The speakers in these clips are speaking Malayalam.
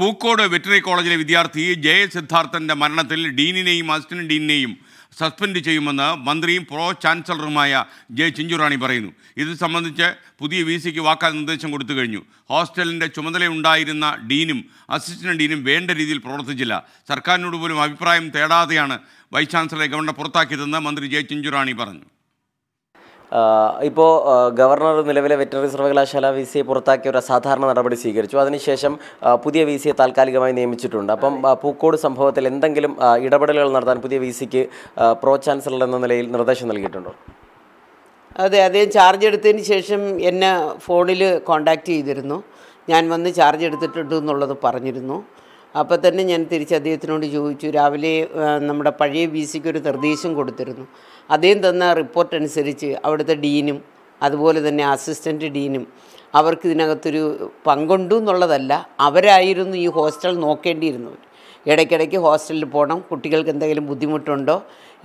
പൂക്കോട് വെറ്ററിനറി കോളേജിലെ വിദ്യാർത്ഥി ജയ സിദ്ധാർത്ഥൻ്റെ മരണത്തിൽ ഡീനിനെയും അസിസ്റ്റന്റ് ഡീനിനെയും സസ്പെൻഡ് ചെയ്യുമെന്ന് മന്ത്രിയും പ്രോ ചാൻസലറുമായ ജെ ചിഞ്ചുറാണി പറയുന്നു ഇത് സംബന്ധിച്ച് പുതിയ വി സിക്ക് വാക്കാൽ നിർദ്ദേശം കൊടുത്തു കഴിഞ്ഞു ഹോസ്റ്റലിൻ്റെ ചുമതലയുണ്ടായിരുന്ന ഡീനും അസിസ്റ്റന്റ് ഡീനും വേണ്ട രീതിയിൽ പ്രവർത്തിച്ചില്ല സർക്കാരിനോട് പോലും അഭിപ്രായം തേടാതെയാണ് വൈസ് ചാൻസലറെ ഗവർണർ പുറത്താക്കിയതെന്ന് മന്ത്രി ജെ ചിഞ്ചുറാണി പറഞ്ഞു ഇപ്പോൾ ഗവർണർ നിലവിലെ വെറ്ററിനറി സർവകലാശാല വി സിയെ പുറത്താക്കിയ ഒരു അസാധാരണ നടപടി സ്വീകരിച്ചു അതിനുശേഷം പുതിയ വി സിയെ താൽക്കാലികമായി നിയമിച്ചിട്ടുണ്ട് അപ്പം പൂക്കോട് സംഭവത്തിൽ എന്തെങ്കിലും ഇടപെടലുകൾ നടത്താൻ പുതിയ വി സിക്ക് പ്രോ ചാൻസലർ എന്ന നിലയിൽ നിർദ്ദേശം നൽകിയിട്ടുണ്ടോ അതെ അദ്ദേഹം ചാർജ് എടുത്തതിന് ശേഷം എന്നെ ഫോണിൽ കോണ്ടാക്ട് ചെയ്തിരുന്നു ഞാൻ വന്ന് ചാർജ് എടുത്തിട്ടുണ്ട് എന്നുള്ളത് പറഞ്ഞിരുന്നു അപ്പോൾ തന്നെ ഞാൻ തിരിച്ച് അദ്ദേഹത്തിനോട് ചോദിച്ചു രാവിലെ നമ്മുടെ പഴയ വി സിക്ക് ഒരു നിർദ്ദേശം കൊടുത്തിരുന്നു അദ്ദേഹം തന്ന റിപ്പോർട്ട് അനുസരിച്ച് അവിടുത്തെ ഡീനും അതുപോലെ തന്നെ അസിസ്റ്റൻറ്റ് ഡീനും അവർക്ക് ഇതിനകത്തൊരു പങ്കുണ്ടു എന്നുള്ളതല്ല അവരായിരുന്നു ഈ ഹോസ്റ്റൽ നോക്കേണ്ടിയിരുന്നവർ ഇടയ്ക്കിടയ്ക്ക് ഹോസ്റ്റലിൽ പോകണം കുട്ടികൾക്ക് എന്തെങ്കിലും ബുദ്ധിമുട്ടുണ്ടോ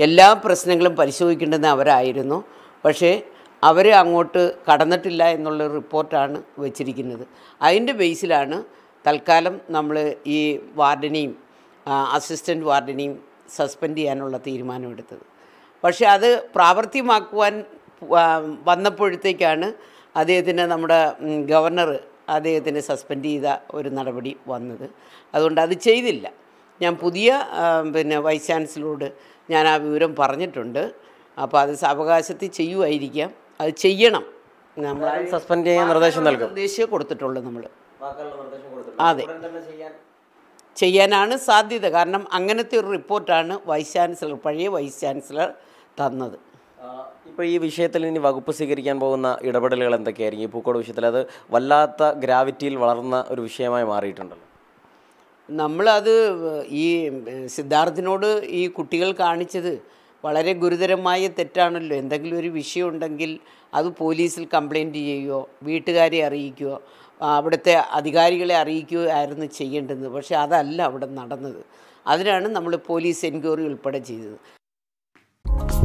എല്ലാ പ്രശ്നങ്ങളും പരിശോധിക്കേണ്ടത് അവരായിരുന്നു പക്ഷേ അവർ അങ്ങോട്ട് കടന്നിട്ടില്ല എന്നുള്ള റിപ്പോർട്ടാണ് വെച്ചിരിക്കുന്നത് അതിൻ്റെ ബേസിലാണ് തൽക്കാലം നമ്മൾ ഈ വാർഡിനെയും അസിസ്റ്റൻറ്റ് വാർഡിനെയും സസ്പെൻഡ് ചെയ്യാനുള്ള തീരുമാനമെടുത്തത് പക്ഷേ അത് പ്രാവർത്തികമാക്കുവാൻ വന്നപ്പോഴത്തേക്കാണ് അദ്ദേഹത്തിന് നമ്മുടെ ഗവർണർ അദ്ദേഹത്തിനെ സസ്പെൻഡ് ചെയ്ത ഒരു നടപടി വന്നത് അതുകൊണ്ട് അത് ചെയ്തില്ല ഞാൻ പുതിയ പിന്നെ വൈസ് ചാൻസലറോട് ഞാൻ ആ വിവരം പറഞ്ഞിട്ടുണ്ട് അപ്പോൾ അത് അവകാശത്തിൽ ചെയ്യുമായിരിക്കാം അത് ചെയ്യണം നമ്മൾ സസ്പെൻഡ് ചെയ്യാൻ നിർദ്ദേശം നൽകും നിർദ്ദേശം കൊടുത്തിട്ടുള്ളൂ നമ്മൾ അതെ ചെയ്യാനാണ് സാധ്യത കാരണം അങ്ങനത്തെ ഒരു റിപ്പോർട്ടാണ് വൈസ് ചാൻസലർ പഴയ വൈസ് ചാൻസലർ തന്നത് ഇപ്പോൾ ഈ വിഷയത്തിൽ ഇനി വകുപ്പ് സ്വീകരിക്കാൻ പോകുന്ന ഇടപെടലുകൾ എന്തൊക്കെയായിരിക്കും ഈ പൂക്കോട് വിഷയത്തിൽ അത് വല്ലാത്ത ഗ്രാവിറ്റിയിൽ വളർന്ന ഒരു വിഷയമായി മാറിയിട്ടുണ്ടല്ലോ നമ്മളത് ഈ സിദ്ധാർത്ഥിനോട് ഈ കുട്ടികൾ കാണിച്ചത് വളരെ ഗുരുതരമായ തെറ്റാണല്ലോ എന്തെങ്കിലും ഒരു വിഷയം ഉണ്ടെങ്കിൽ അത് പോലീസിൽ കംപ്ലൈൻറ്റ് ചെയ്യുകയോ വീട്ടുകാരെ അറിയിക്കുകയോ അവിടുത്തെ അധികാരികളെ അറിയിക്കുകയോ ആയിരുന്നു ചെയ്യേണ്ടത് പക്ഷേ അതല്ല അവിടെ നടന്നത് അതിനാണ് നമ്മൾ പോലീസ് എൻക്വയറി ഉൾപ്പെടെ ചെയ്തത്